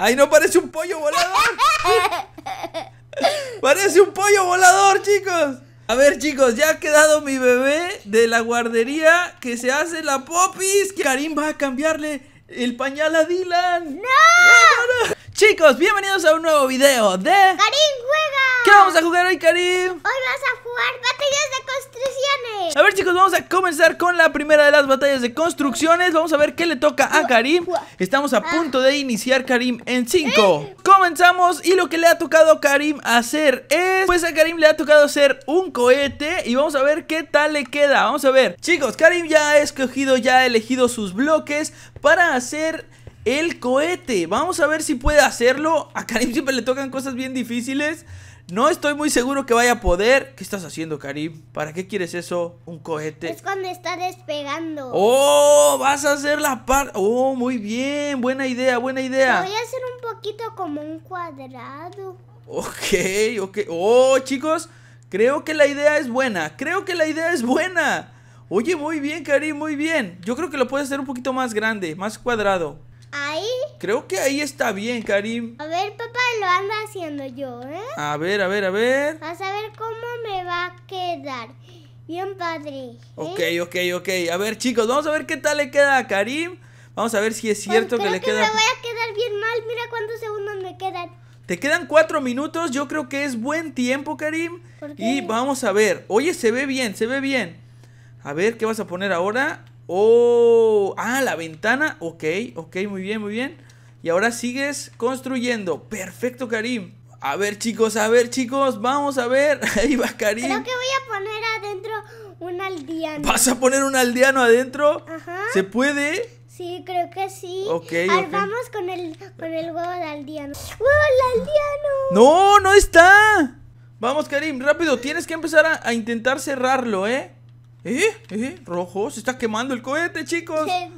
¡Ay, no parece un pollo volador! ¡Parece un pollo volador, chicos! A ver, chicos, ya ha quedado mi bebé de la guardería que se hace la popis. Karim va a cambiarle el pañal a Dylan. ¡No! ¡No, no, no! Chicos, bienvenidos a un nuevo video de... ¡Karim ¿Qué vamos a jugar hoy, Karim? Hoy vamos a jugar batallas de construcciones. A ver, chicos, vamos a comenzar con la primera de las batallas de construcciones. Vamos a ver qué le toca a Karim. Estamos a ah. punto de iniciar, Karim, en 5. Eh. Comenzamos y lo que le ha tocado a Karim hacer es... Pues a Karim le ha tocado hacer un cohete y vamos a ver qué tal le queda. Vamos a ver. Chicos, Karim ya ha escogido, ya ha elegido sus bloques para hacer el cohete. Vamos a ver si puede hacerlo. A Karim siempre le tocan cosas bien difíciles. No estoy muy seguro que vaya a poder. ¿Qué estás haciendo, Karim? ¿Para qué quieres eso? Un cohete. Es cuando está despegando. ¡Oh! Vas a hacer la parte. ¡Oh! Muy bien. Buena idea, buena idea. Voy a hacer un poquito como un cuadrado. Ok, ok. ¡Oh, chicos! Creo que la idea es buena. Creo que la idea es buena. Oye, muy bien, Karim, muy bien. Yo creo que lo puedes hacer un poquito más grande, más cuadrado. Creo que ahí está bien, Karim. A ver, papá, lo ando haciendo yo, ¿eh? A ver, a ver, a ver. Vas a ver cómo me va a quedar. Bien padre. ¿eh? Ok, ok, ok. A ver, chicos, vamos a ver qué tal le queda a Karim. Vamos a ver si es pues cierto que le que queda... me voy a quedar bien mal. Mira cuántos segundos me quedan. Te quedan cuatro minutos. Yo creo que es buen tiempo, Karim. Y vamos a ver. Oye, se ve bien, se ve bien. A ver, ¿qué vas a poner ahora? Oh, ah, la ventana. Ok, ok, muy bien, muy bien. Y ahora sigues construyendo. Perfecto, Karim. A ver, chicos, a ver, chicos, vamos a ver. Ahí va Karim. Creo que voy a poner adentro un aldeano. ¿Vas a poner un aldeano adentro? Ajá. ¿Se puede? Sí, creo que sí. Ok, Vamos con el, con el huevo de aldeano. ¡Huevo de aldeano! ¡No, no está! Vamos, Karim, rápido. Tienes que empezar a intentar cerrarlo, ¿eh? ¿Eh? ¿Eh? ¿Rojo? Se está quemando el cohete, chicos. Es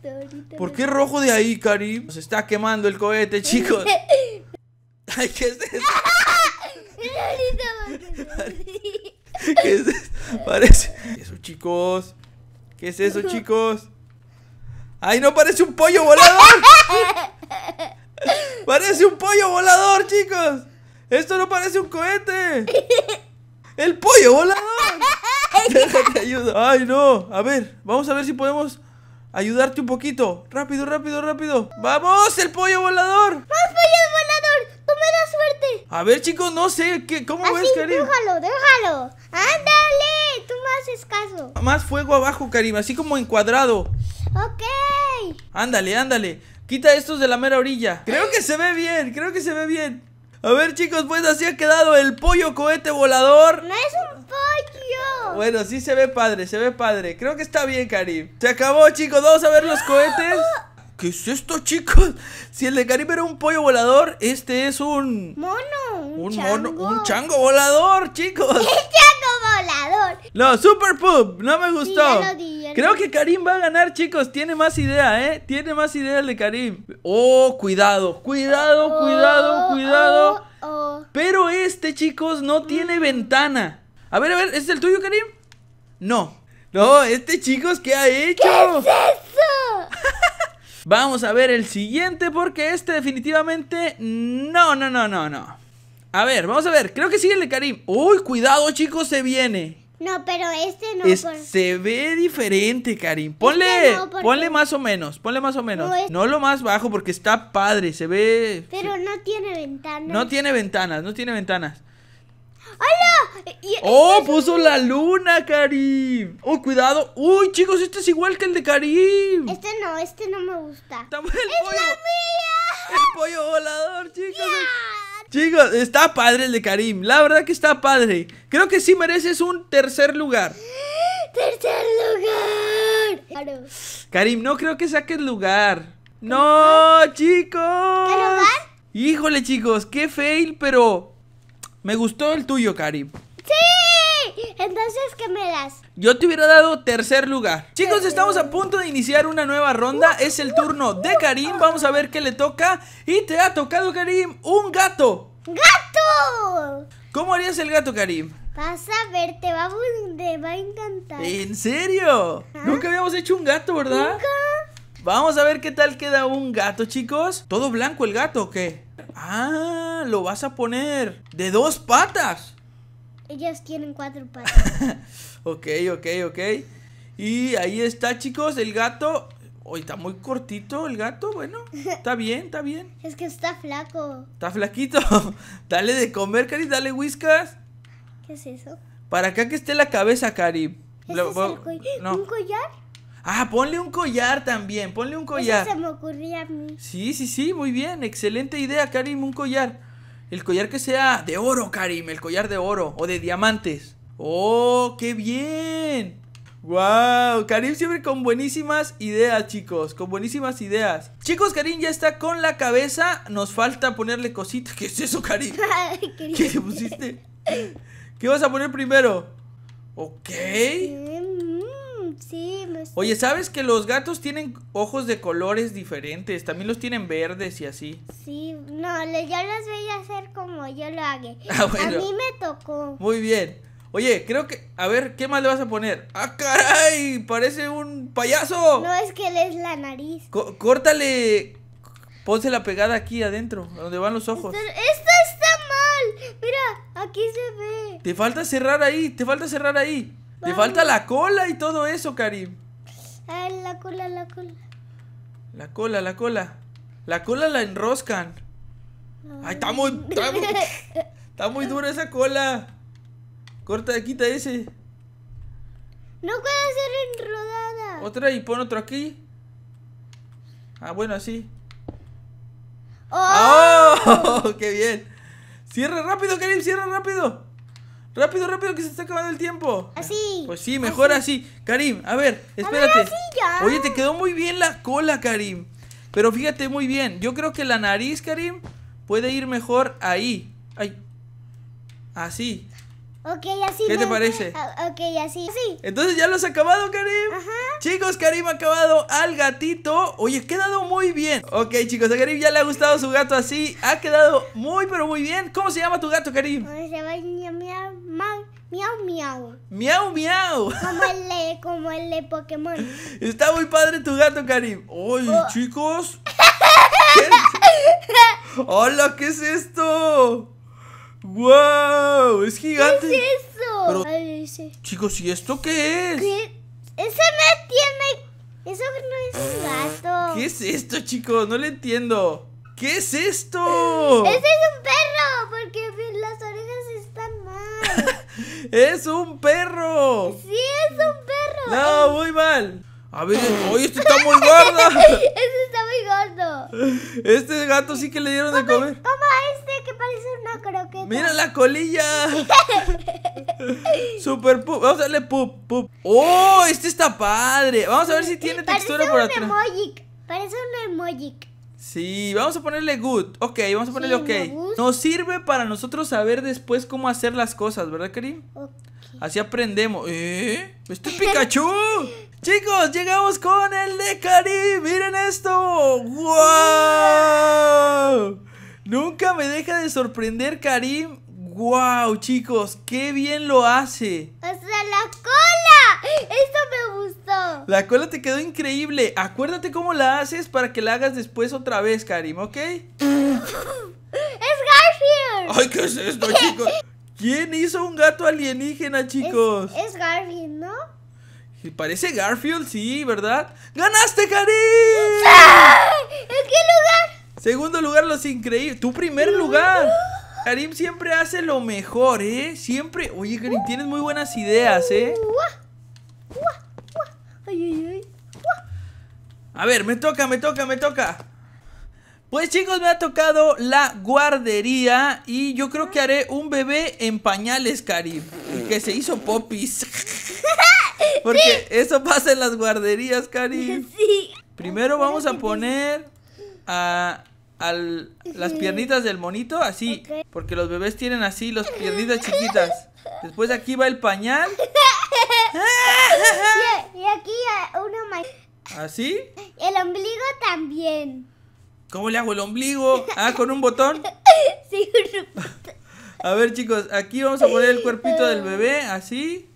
cierto, ahorita. ¿Por qué rojo de ahí, Karim? Se está quemando el cohete, chicos. ¿qué es eso? ¿Qué es Eso, chicos. ¿Qué es eso, chicos? ¡Ay, no parece un pollo volador! ¡Parece un pollo volador, chicos! ¡Esto no parece un cohete! ¡El pollo volador! Ay, no. A ver, vamos a ver si podemos ayudarte un poquito. Rápido, rápido, rápido. ¡Vamos, el pollo volador! ¡Más pollo volador! ¡Tú me das suerte! A ver, chicos, no sé. ¿qué, ¿Cómo ah, ves, Karim? Déjalo, déjalo. ¡Ándale! Tú más escaso Más fuego abajo, Karim. Así como encuadrado. Ok. Ándale, ándale. Quita estos de la mera orilla. Creo que se ve bien, creo que se ve bien. A ver, chicos, pues así ha quedado el pollo cohete volador. No es un pollo. Bueno, sí se ve padre, se ve padre. Creo que está bien, Karim. Se acabó, chicos. Vamos a ver los cohetes. ¿Qué es esto, chicos? Si el de Karim era un pollo volador, este es un. Mono. Un, mono. Un chango volador, chicos. Un chango volador. No, Super Poop. No me gustó. Creo que Karim va a ganar, chicos. Tiene más idea, ¿eh? Tiene más idea el de Karim. Oh, cuidado. Cuidado, cuidado, oh, cuidado. Oh, oh. Pero este, chicos, no tiene ventana. A ver, a ver, es el tuyo, Karim? No. No, este chicos, ¿qué ha hecho? ¿Qué es eso? Vamos a ver el siguiente porque este definitivamente... No, no, no, no, no. A ver, vamos a ver. Creo que sí el de Karim. Uy, cuidado, chicos, se viene. No, pero este no. Se ve diferente, Karim. Este ponle, ponle más o menos, ponle más o menos. no, lo más bajo porque está padre, se ve... Pero no tiene ventanas. No tiene ventanas, no tiene ventanas. ¡Oh! ¡Puso eh, la luna, Karim! ¡Oh, cuidado! ¡Uy, chicos! Este es igual que el de Karim. Este no, este no me gusta. ¡Es la mía! ¡El pollo volador, chicos! Chicos, está padre el de Karim. La verdad que está padre. Creo que sí mereces un tercer lugar. ¡Tercer lugar! Karim, no creo que saques lugar. ¡No, chicos! ¿Qué lugar? Híjole, chicos, qué fail, pero me gustó el tuyo, Karim. ¡Sí! Entonces, ¿qué me das? Yo te hubiera dado tercer lugar. Chicos, estamos a punto de iniciar una nueva ronda. Es el turno de Karim. Vamos a ver qué le toca. Y te ha tocado, Karim, un gato. ¡Gato! ¿Cómo harías el gato, Karim? Vas a ver, te va a, va a encantar. ¿En serio? Nunca habíamos hecho un gato, ¿verdad? Vamos a ver qué tal queda un gato, chicos. ¿Todo blanco el gato o qué? Ah, lo vas a poner de dos patas. Ellos tienen cuatro patas. ok, ok, ok. Y ahí está, chicos, el gato. Hoy está muy cortito el gato, bueno. Está bien, está bien. Es que está flaco. Está flaquito. dale de comer, Cari, dale whiskas. ¿Qué es eso? Para acá que esté la cabeza, Cari. es ¿Un collar? Ah, ponle un collar también, ponle un collar. Eso se me ocurría a mí. Sí, sí, sí, muy bien, excelente idea, Karim, un collar. El collar que sea de oro, Karim. El collar de oro o de diamantes. ¡Oh, qué bien! ¡Wow! Karim siempre con buenísimas ideas, chicos. Con buenísimas ideas. Chicos, Karim ya está con la cabeza. Nos falta ponerle cositas. ¿Qué es eso, Karim? ¿Qué le pusiste? ¿Qué vas a poner primero? Ok. Este, Oye, ¿sabes que los gatos tienen ojos de colores diferentes? También los tienen verdes y así. Sí, no, yo los voy a hacer como yo lo hago. Ah, a mí me tocó. Muy bien. Oye, creo que. A ver, ¿qué más le vas a poner? ¡Ah, caray! ¡Parece un payaso! No, es que le es la nariz. córtale. Ponse la pegada aquí adentro, donde van los ojos. Esto, está mal. Mira, aquí se ve. Te falta cerrar ahí, te falta cerrar ahí. Te falta la cola y todo eso, Karim la cola, la cola. La cola, la cola. La cola la enroscan. Ay, está muy, está muy, dura esa cola. Corta, quita ese. No puede ser enrodada. Otra y pon otro aquí. Ah, bueno, así. ¡Oh! oh qué bien! ¡Cierra rápido, Karim! ¡Cierra rápido! Rápido, rápido, que se está acabando el tiempo. Así. Pues sí, mejor así. Karim, a ver, espérate. Oye, te quedó muy bien la cola, Karim. Pero fíjate muy bien. Yo creo que la nariz, Karim, puede ir mejor ahí. Ay. Así. Ok, así. ¿Qué te parece? Ok, así. Sí. Entonces ya lo has acabado, Karim. Ajá. Chicos, Karim ha acabado al gatito. Oye, ha quedado muy bien. Ok, chicos, a Karim ya le ha gustado su gato así. Ha quedado muy, pero muy bien. ¿Cómo se llama tu gato, Karim? Se llama miau, miau, miau. Miau, miau. Como el de, como el de Pokémon. Está muy padre tu gato, Karim. Oye, oh. chicos. Hola, ¿qué es esto? ¡Wow! ¡Es gigante! ¿Qué es eso? Chicos, ¿y esto qué es? ¿Qué? no tiene... Eso no es un gato. ¿Qué es esto, chicos? No lo entiendo. ¿Qué es esto? ¡Ese es un perro! Porque las orejas están mal. ¡Es un perro! ¡Sí, es un perro! No, muy mal. A ver, oye, este está muy gordo. este está muy gordo. Este gato sí que le dieron de comer. ¡Toma, es? Este que parece una croqueta. ¡Mira la colilla! Super pup. Vamos a darle pup, pup. ¡Oh! Este está padre. Vamos a ver si tiene textura por atrás. Parece un emoji. Sí, vamos a ponerle good. Ok, vamos a ponerle okay. ok. Nos sirve para nosotros saber después cómo hacer las cosas, ¿verdad, Karim? Así aprendemos. ¡Eh! ¡Este Pikachu! Chicos, llegamos con el de Karim. Miren esto. ¡Wow! Nunca me deja de sorprender Karim. ¡Wow, chicos! ¡Qué bien lo hace! ¡Hasta la cola! ¡Esto me gustó! La cola te quedó increíble. Acuérdate cómo la haces para que la hagas después otra vez, Karim, ¿ok? ¡Es Garfield! ¡Ay, qué es esto, chicos! ¿Quién hizo un gato alienígena, chicos? Es, Garfield, ¿no? Parece Garfield, sí, ¿verdad? ¡Ganaste, Karim! ¡Ah! ¡Es que Segundo lugar, los increíbles. Tu primer lugar. Karim siempre hace lo mejor, ¿eh? Siempre. Oye, Karim, tienes muy buenas ideas, ¿eh? A ver, me toca, me toca, me toca. Pues chicos, me ha tocado la guardería y yo creo que haré un bebé en pañales, Karim. Que se hizo popis. Porque eso pasa en las guarderías, Karim. Primero vamos a poner a las piernitas del monito así. Porque los bebés tienen así las piernitas chiquitas. Después aquí va el pañal. Y, aquí uno más. ¿Así? El ombligo también. ¿Cómo le hago el ombligo? Ah, con un botón. A ver, chicos, aquí vamos a poner el cuerpito del bebé, así.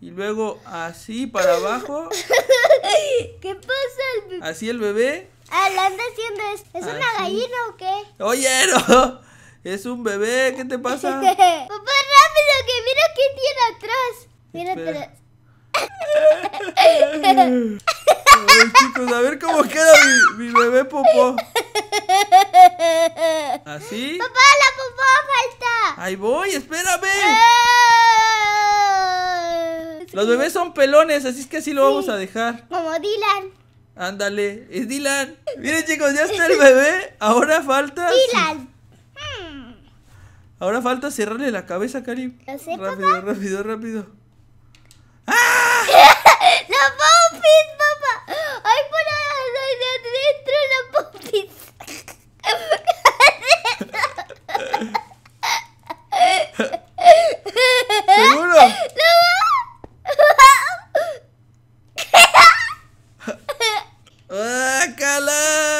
Y luego así para abajo. ¿Qué pasa el Así el bebé. Ah, haciendo. ¿Es una ah, gallina o qué? Oye, no. Es un bebé. ¿Qué te pasa? Papá, rápido, que mira qué tiene atrás. Mira atrás. a ver cómo queda mi, bebé popó. ¿Así? Papá, la popó falta. Ahí voy, espérame. Ah. Los bebés son pelones, así es que así lo vamos a dejar. Como Dylan. Ándale, es Dylan. Miren chicos, ya está el bebé. Ahora falta... Dylan. Ahora falta cerrarle la cabeza, Karim. Rápido, rápido, rápido.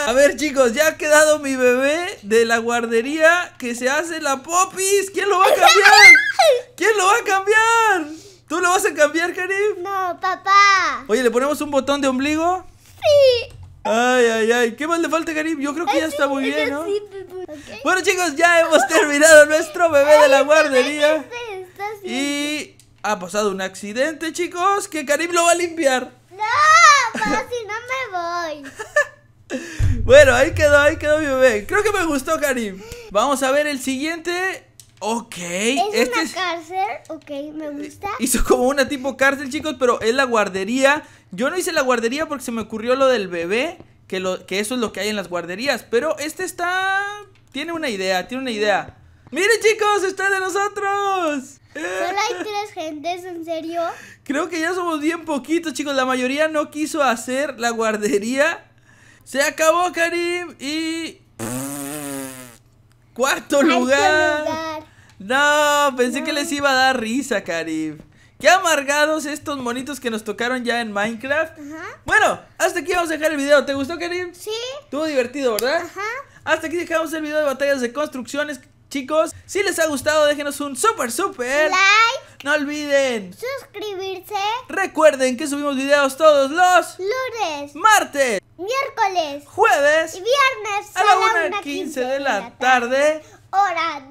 A ver, chicos, ya ha quedado mi bebé de la guardería que se hace la popis. ¿Quién lo va a cambiar? ¿Quién lo va a cambiar? ¿Tú lo vas a cambiar, Karim? No, papá. Oye, ¿le ponemos un botón de ombligo? Sí. Ay, ay, ay. ¿Qué más le falta, Karim? Yo creo que ya está muy bien, ¿no? Bueno, chicos, ya hemos terminado nuestro bebé de la guardería. Y ha pasado un accidente, chicos, que Karim lo va a limpiar. No, papá, si no me voy. Bueno, ahí quedó, ahí quedó mi bebé. Creo que me gustó, Karim. Vamos a ver el siguiente. Ok. ¿Es una este cárcel? Ok, me gusta. Eh, hizo como una tipo cárcel, chicos, pero es la guardería. Yo no hice la guardería porque se me ocurrió lo del bebé, que, lo, que eso es lo que hay en las guarderías. Pero este está... Tiene una idea, tiene una idea. ¡Miren, chicos! ¡Está de nosotros! Solo hay tres gentes, ¿en serio? Creo que ya somos bien poquitos, chicos. La mayoría no quiso hacer la guardería se acabó, Karim. Y. Cuarto lugar. No, pensé que les iba a dar risa, Karim. Qué amargados estos monitos que nos tocaron ya en Minecraft. Bueno, hasta aquí vamos a dejar el video. ¿Te gustó, Karim? Sí. Estuvo divertido, ¿verdad? Ajá. Hasta aquí dejamos el video de batallas de construcciones, chicos. Si les ha gustado, déjenos un súper, súper. Like. No olviden. Suscribirse. Recuerden que subimos videos todos los... Lunes. Martes miércoles, jueves y viernes a la 1.15 15 de la tarde. Hora de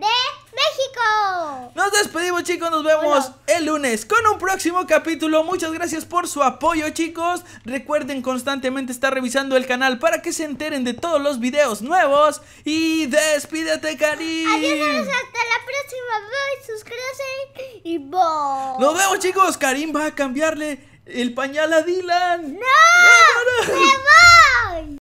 México. Nos despedimos chicos, nos vemos el lunes con un próximo capítulo. Muchas gracias por su apoyo chicos. Recuerden constantemente estar revisando el canal para que se enteren de todos los videos nuevos. Y despídete Karim. Adiós, hasta la próxima. Bye, y bye. Nos vemos chicos. Karim va a cambiarle ¡El pañal a Dylan! ¡No! ¡Me voy!